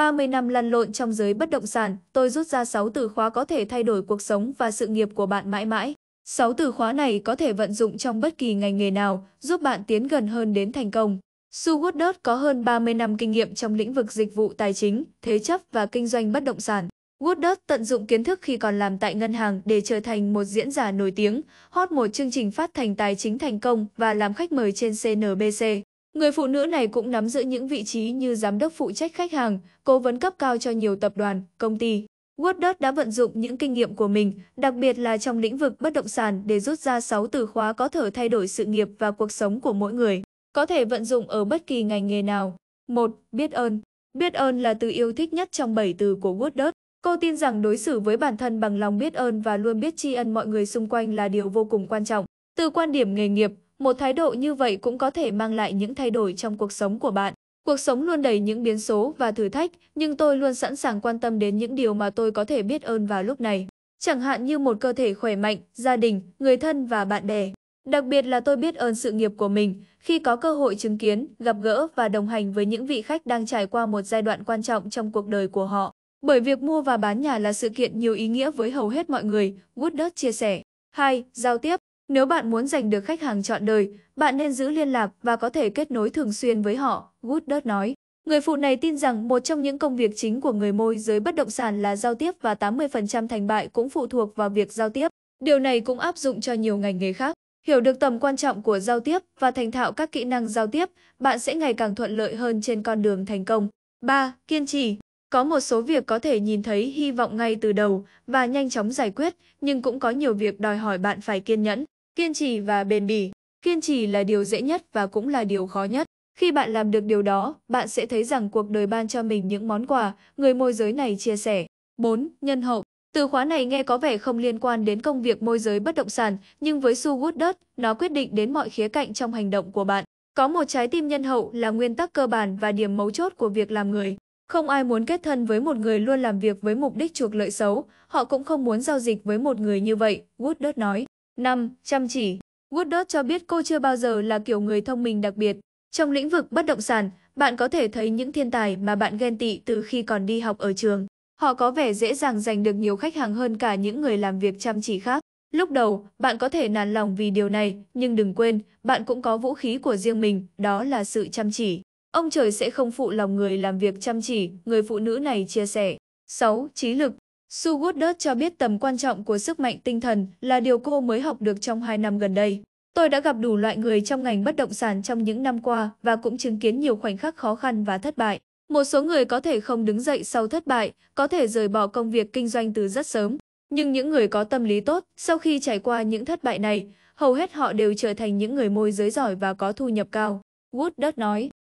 30 năm lăn lộn trong giới bất động sản, tôi rút ra 6 từ khóa có thể thay đổi cuộc sống và sự nghiệp của bạn mãi mãi. 6 từ khóa này có thể vận dụng trong bất kỳ ngành nghề nào, giúp bạn tiến gần hơn đến thành công. Su Woodard có hơn 30 năm kinh nghiệm trong lĩnh vực dịch vụ tài chính, thế chấp và kinh doanh bất động sản. Woodard tận dụng kiến thức khi còn làm tại ngân hàng để trở thành một diễn giả nổi tiếng, hot một chương trình phát hành tài chính thành công và làm khách mời trên CNBC. Người phụ nữ này cũng nắm giữ những vị trí như giám đốc phụ trách khách hàng, cố vấn cấp cao cho nhiều tập đoàn, công ty. Woodard đã vận dụng những kinh nghiệm của mình, đặc biệt là trong lĩnh vực bất động sản để rút ra 6 từ khóa có thể thay đổi sự nghiệp và cuộc sống của mỗi người. Có thể vận dụng ở bất kỳ ngành nghề nào. 1. Biết ơn Biết ơn là từ yêu thích nhất trong 7 từ của Woodard. Cô tin rằng đối xử với bản thân bằng lòng biết ơn và luôn biết tri ân mọi người xung quanh là điều vô cùng quan trọng. Từ quan điểm nghề nghiệp, một thái độ như vậy cũng có thể mang lại những thay đổi trong cuộc sống của bạn. Cuộc sống luôn đầy những biến số và thử thách, nhưng tôi luôn sẵn sàng quan tâm đến những điều mà tôi có thể biết ơn vào lúc này. Chẳng hạn như một cơ thể khỏe mạnh, gia đình, người thân và bạn bè. Đặc biệt là tôi biết ơn sự nghiệp của mình khi có cơ hội chứng kiến, gặp gỡ và đồng hành với những vị khách đang trải qua một giai đoạn quan trọng trong cuộc đời của họ. Bởi việc mua và bán nhà là sự kiện nhiều ý nghĩa với hầu hết mọi người, Woodard chia sẻ. 2. Giao tiếp nếu bạn muốn giành được khách hàng trọn đời, bạn nên giữ liên lạc và có thể kết nối thường xuyên với họ, Woodard nói. Người phụ này tin rằng một trong những công việc chính của người môi giới bất động sản là giao tiếp và 80% thành bại cũng phụ thuộc vào việc giao tiếp. Điều này cũng áp dụng cho nhiều ngành nghề khác. Hiểu được tầm quan trọng của giao tiếp và thành thạo các kỹ năng giao tiếp, bạn sẽ ngày càng thuận lợi hơn trên con đường thành công. 3. Kiên trì Có một số việc có thể nhìn thấy hy vọng ngay từ đầu và nhanh chóng giải quyết, nhưng cũng có nhiều việc đòi hỏi bạn phải kiên nhẫn. Kiên trì và bền bỉ. Kiên trì là điều dễ nhất và cũng là điều khó nhất. Khi bạn làm được điều đó, bạn sẽ thấy rằng cuộc đời ban cho mình những món quà, người môi giới này chia sẻ. 4. Nhân hậu từ khóa này nghe có vẻ không liên quan đến công việc môi giới bất động sản, nhưng với Sue Woodard, nó quyết định đến mọi khía cạnh trong hành động của bạn. Có một trái tim nhân hậu là nguyên tắc cơ bản và điểm mấu chốt của việc làm người. Không ai muốn kết thân với một người luôn làm việc với mục đích chuộc lợi xấu, họ cũng không muốn giao dịch với một người như vậy, Woodard nói. 5. Chăm chỉ Woodard cho biết cô chưa bao giờ là kiểu người thông minh đặc biệt. Trong lĩnh vực bất động sản, bạn có thể thấy những thiên tài mà bạn ghen tị từ khi còn đi học ở trường. Họ có vẻ dễ dàng giành được nhiều khách hàng hơn cả những người làm việc chăm chỉ khác. Lúc đầu, bạn có thể nản lòng vì điều này, nhưng đừng quên, bạn cũng có vũ khí của riêng mình, đó là sự chăm chỉ. Ông trời sẽ không phụ lòng người làm việc chăm chỉ, người phụ nữ này chia sẻ. 6. Trí lực Sue Woodard cho biết tầm quan trọng của sức mạnh tinh thần là điều cô mới học được trong 2 năm gần đây. Tôi đã gặp đủ loại người trong ngành bất động sản trong những năm qua và cũng chứng kiến nhiều khoảnh khắc khó khăn và thất bại. Một số người có thể không đứng dậy sau thất bại, có thể rời bỏ công việc kinh doanh từ rất sớm. Nhưng những người có tâm lý tốt, sau khi trải qua những thất bại này, hầu hết họ đều trở thành những người môi giới giỏi và có thu nhập cao. Woodard nói.